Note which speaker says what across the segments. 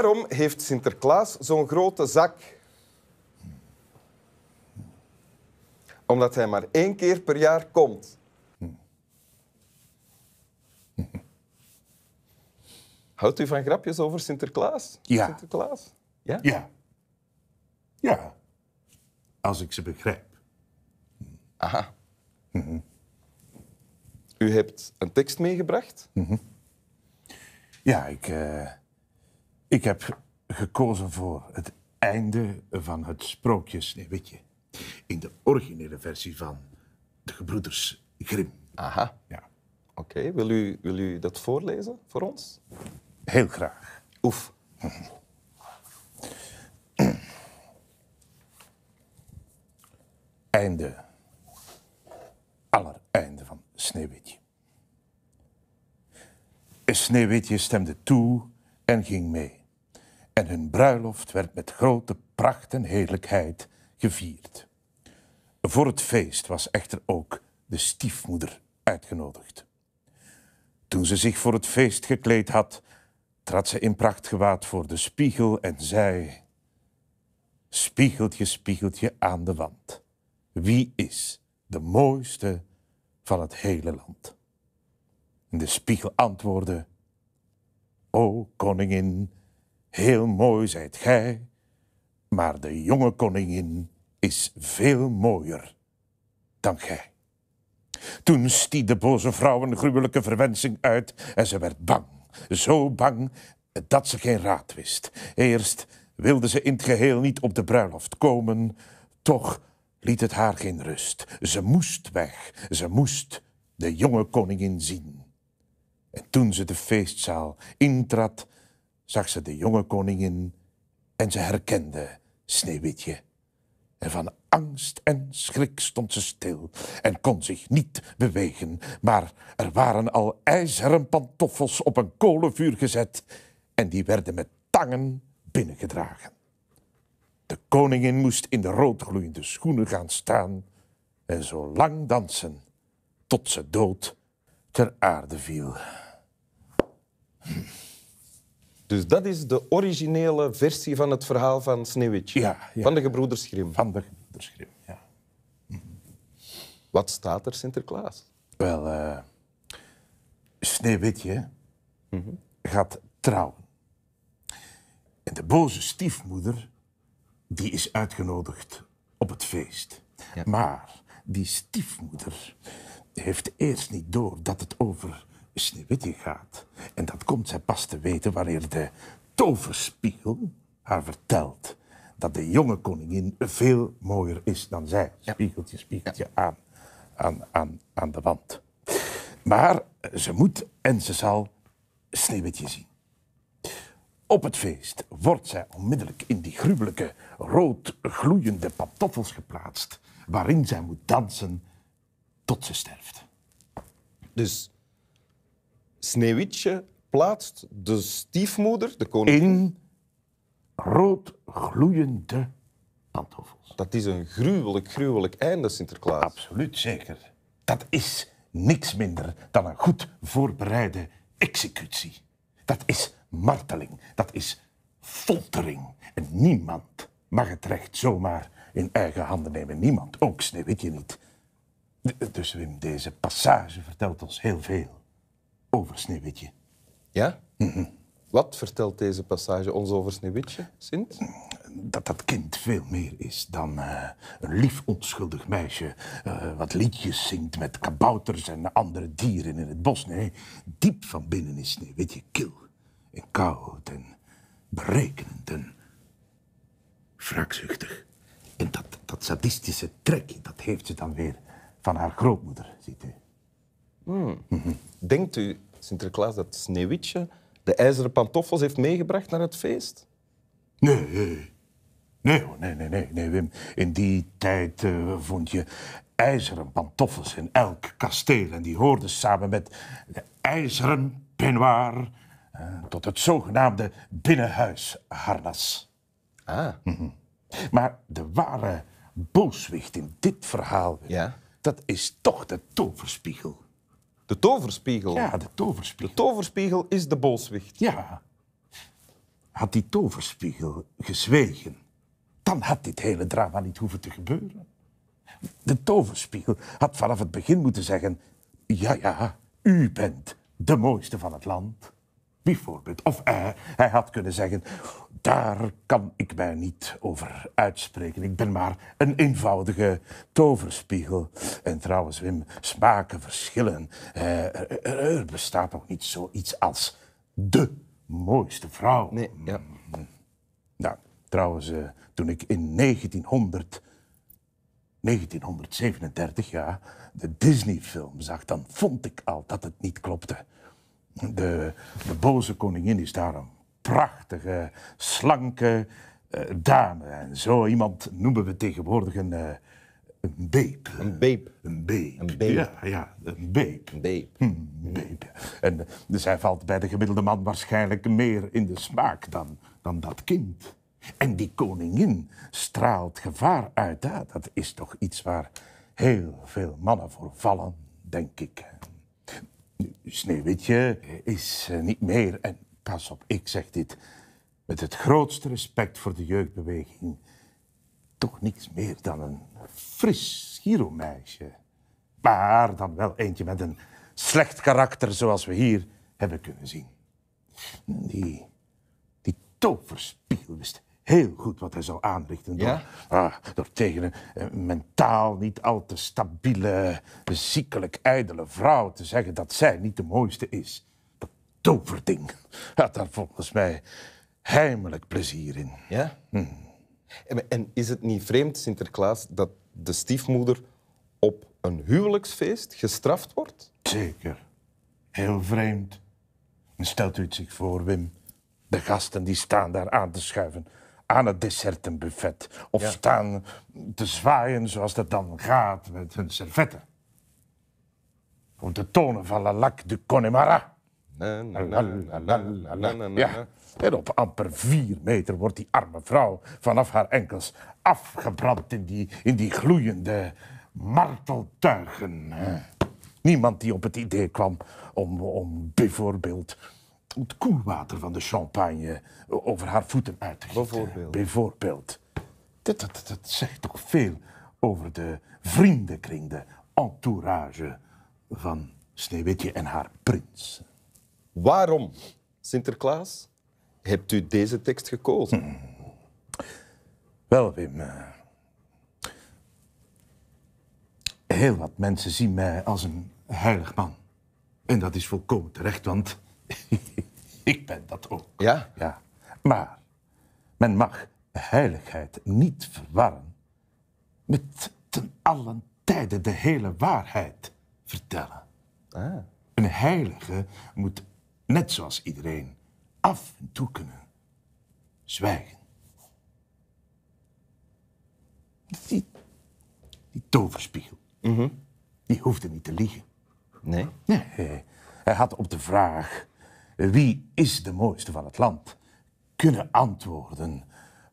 Speaker 1: Waarom heeft Sinterklaas zo'n grote zak? Omdat hij maar één keer per jaar komt. Houdt u van grapjes over Sinterklaas? Ja. Sinterklaas?
Speaker 2: Ja? Ja. Ja. Als ik ze begrijp.
Speaker 1: Aha. U hebt een tekst meegebracht? Mhm.
Speaker 2: Ja, ik... Eh, ik heb gekozen voor het einde van het sprookje Sneeuwwitje. In de originele versie van de gebroeders Grimm. Aha. Ja. Oké, wil, u, wil u dat
Speaker 1: voorlezen voor ons?
Speaker 2: Heel graag. Oef. Einde. Aller einde van Sneeuwwitje. Sneeuwwitje stemde toe en ging mee en hun bruiloft werd met grote pracht en heerlijkheid gevierd. Voor het feest was echter ook de stiefmoeder uitgenodigd. Toen ze zich voor het feest gekleed had, trad ze in prachtgewaad voor de spiegel en zei: Spiegeltje, spiegeltje aan de wand, wie is de mooiste van het hele land? de spiegel antwoordde: O koningin, heel mooi zijt gij, maar de jonge koningin is veel mooier dan gij. Toen stiet de boze vrouw een gruwelijke verwensing uit en ze werd bang, zo bang dat ze geen raad wist. Eerst wilde ze in het geheel niet op de bruiloft komen, toch liet het haar geen rust. Ze moest weg, ze moest de jonge koningin zien. En toen ze de feestzaal intrad, zag ze de jonge koningin en ze herkende Sneeuwwitje. En van angst en schrik stond ze stil en kon zich niet bewegen, maar er waren al ijzeren pantoffels op een kolenvuur gezet en die werden met tangen binnengedragen. De koningin moest in de roodgloeiende schoenen gaan staan en zo lang dansen tot ze dood ter aarde viel.
Speaker 1: Hm. Dus dat is de originele versie van het verhaal van Sneeuwwitje. van de gebroeders Grimm. Van de gebroeders Grimm, ja.
Speaker 2: Wat staat er Sinterklaas? Wel, uh, gaat trouwen. En de boze stiefmoeder, die is uitgenodigd op het feest. Maar die stiefmoeder heeft eerst niet door dat het over Sneeuwwitje gaat. En dat komt zij pas te weten wanneer de toverspiegel haar vertelt dat de jonge koningin veel mooier is dan zij. Spiegeltje, spiegeltje aan, aan, aan, aan de wand. Maar ze moet en ze zal Sneeuwwitje zien. Op het feest wordt zij onmiddellijk in die gruwelijke, rood gloeiende pantoffels geplaatst, waarin zij moet dansen tot ze sterft. Dus Sneeuwitje
Speaker 1: plaatst de stiefmoeder, de koningin... In rood
Speaker 2: gloeiende
Speaker 1: pantoffels. Dat is een gruwelijk, gruwelijk einde, Sinterklaas. Absoluut,
Speaker 2: zeker. Dat is niks minder dan een goed voorbereide executie. Dat is marteling, dat is foltering. En niemand mag het recht zomaar in eigen handen nemen. Niemand, ook Sneeuwitje niet. Dus Wim, deze passage vertelt ons heel veel over Sneeuwwitje.
Speaker 1: Ja? Wat vertelt deze passage ons over Sneeuwwitje, Sint?
Speaker 2: Dat dat kind veel meer is dan eh, een lief onschuldig meisje eh, wat liedjes zingt met kabouters en andere dieren in het bos. Nee, diep van binnen is Sneeuwwitje kil en koud en berekenend en wraakzuchtig. En dat, dat sadistische trekje, dat heeft ze dan weer van haar grootmoeder, ziet u. Mm-hmm. Denkt u, Sinterklaas, dat
Speaker 1: Sneeuwwitje de ijzeren pantoffels heeft meegebracht naar het feest? Nee.
Speaker 2: Nee, nee, nee, nee, nee, Wim. In die tijd eh, vond je ijzeren pantoffels in elk kasteel. En die hoorden samen met de ijzeren peignoir eh, tot het zogenaamde binnenhuisharnas. Ah. Mhm. Maar de ware booswicht in dit verhaal, dat is toch de toverspiegel. De toverspiegel. Ja, de toverspiegel. De toverspiegel is de bolswicht. Ja. Had die toverspiegel gezwegen, dan had dit hele drama niet hoeven te gebeuren. De toverspiegel had vanaf het begin moeten zeggen: Ja, ja, u bent de mooiste van het land. Bijvoorbeeld. Of eh, hij had kunnen zeggen: daar kan ik mij niet over uitspreken. Ik ben maar een eenvoudige toverspiegel. En trouwens, Wim, smaken verschillen. Eh, er, er bestaat ook niet zoiets als de mooiste vrouw. Nee, ja. Mm. Nou, trouwens, eh, toen ik in 1900... 1937, ja, de Disney-film zag, dan vond ik al dat het niet klopte. De, de boze koningin is daarom prachtige, slanke uh, dame. En zo iemand noemen we tegenwoordig een, eh, een beep. Een beep. Een beep. Een beep. Ja, ja een beep. Een beep. Hm, en dus eh, hij valt bij de gemiddelde man waarschijnlijk meer in de smaak dan, dan dat kind. En die koningin straalt gevaar uit. hè dat is toch iets waar heel veel mannen voor vallen, denk ik. Sneeuwwitje is niet meer pas op, ik zeg dit met het grootste respect voor de jeugdbeweging. Toch niks meer dan een fris Giro-meisje. Maar dan wel eentje met een slecht karakter zoals we hier hebben kunnen zien. Die, die toverspiegel wist heel goed wat hij zou aanrichten. Door, ah, tegen een, een, mentaal niet al te stabiele, ziekelijk ijdele vrouw te zeggen dat zij niet de mooiste is toverding. Had daar volgens mij heimelijk plezier in. Ja? Hm.
Speaker 1: En, is het niet vreemd, Sinterklaas, dat de stiefmoeder op
Speaker 2: een huwelijksfeest gestraft wordt? Zeker. Heel vreemd. En stelt u het zich voor, Wim. De gasten die staan daar aan te schuiven aan het dessertenbuffet. Of staan te zwaaien zoals dat dan gaat met hun servetten. Op de tonen van la lac du Connemara. Ja. En op amper vier meter wordt die arme vrouw vanaf haar enkels afgebrand in die, in die gloeiende marteltuigen. Niemand die op het idee kwam om, om bijvoorbeeld het koelwater van de champagne over haar voeten uit te gieten. Bijvoorbeeld. bijvoorbeeld. Dat, dat, dat, zegt toch veel over de vriendenkring, de entourage van Sneeuwwitje en haar prins.
Speaker 1: Waarom, Sinterklaas, hebt u deze tekst gekozen? Hmm.
Speaker 2: Wel, Wim. Eh, heel wat mensen zien mij als een heilig man. En dat is volkomen terecht, want ik ben dat ook. Ja? Ja. Maar men mag heiligheid niet verwarren met ten allen tijde de hele waarheid vertellen. Ah. Een heilige moet net zoals iedereen, af en toe kunnen zwijgen. Die, die toverspiegel, mm -hmm. die hoefde niet te liegen. Nee? nee? Eh, hij had op de vraag, wie is de mooiste van het land, kunnen antwoorden.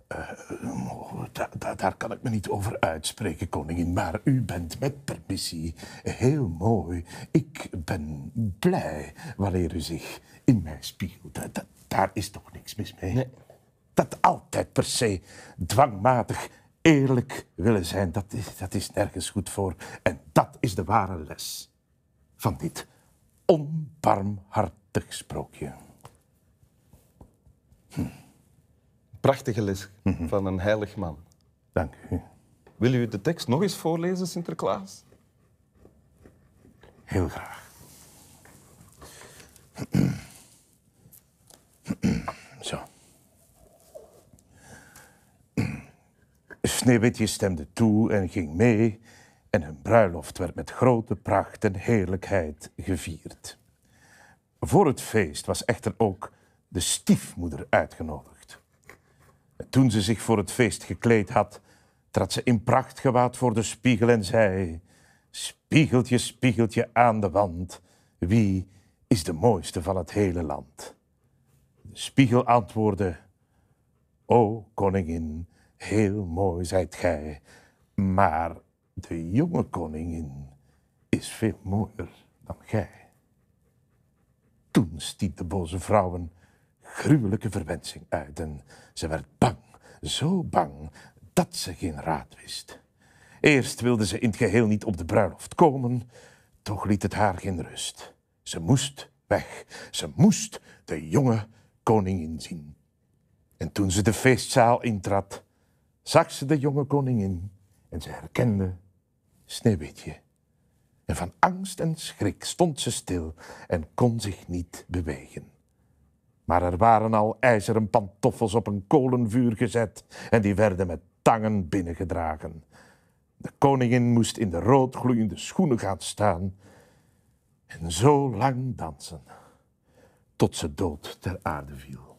Speaker 2: Eh, eh, eh, daar kan ik me niet over uitspreken, koningin, maar u bent met permissie heel mooi. Ik ben blij wanneer u zich in mij spiegelt. daar is toch niks mis mee? Nee. Dat altijd per se dwangmatig eerlijk willen zijn, dat is, dat is nergens goed voor. En dat is de ware les van dit onbarmhartig sprookje. Hm. Prachtige les mhm. van
Speaker 1: een heilig man. Dank u. Wil u de tekst nog eens voorlezen, Sinterklaas?
Speaker 2: Heel graag. Zo. Sneeuwwitje stemde toe en ging mee en hun bruiloft werd met grote pracht en heerlijkheid gevierd. Voor het feest was echter ook de stiefmoeder uitgenodigd toen ze zich voor het feest gekleed had, trad ze in prachtgewaad voor de spiegel en zei: Spiegeltje, spiegeltje aan de wand, wie is de mooiste van het hele land? De spiegel antwoordde: O koningin, heel mooi zijt gij, maar de jonge koningin is veel mooier dan gij. Toen stiet de boze vrouwen gruwelijke verwensing uit en ze werd bang, zo bang, dat ze geen raad wist. Eerst wilde ze in het geheel niet op de bruiloft komen, toch liet het haar geen rust. Ze moest weg, ze moest de jonge koningin zien. En toen ze de feestzaal intrad, zag ze de jonge koningin en ze herkende Sneeuwwitje. En van angst en schrik stond ze stil en kon zich niet bewegen. Maar er waren al ijzeren pantoffels op een kolenvuur gezet en die werden met tangen binnengedragen. De koningin moest in de rood gloeiende schoenen gaan staan en zo lang dansen tot ze dood ter aarde viel.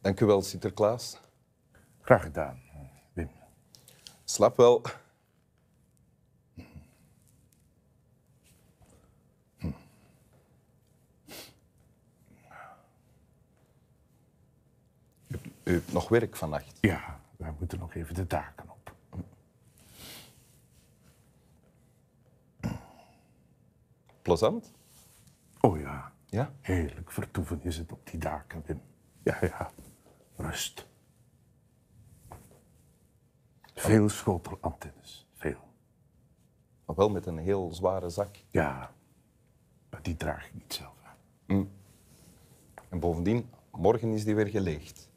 Speaker 2: Dank
Speaker 1: u wel, Sinterklaas. Graag gedaan, Wim. Slap wel. U nog werk vannacht. Ja, wij moeten nog even de daken op.
Speaker 2: Plezant? Oh ja. Ja? Heerlijk vertoeven is het op die daken, Wim. Ja, ja. Rust. Veel schotelantennes.
Speaker 1: Veel. Maar wel met een heel zware zak. Ja. Maar die draag ik niet zelf aan. Mm. En bovendien, morgen is die weer geleegd.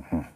Speaker 1: Mm-hmm.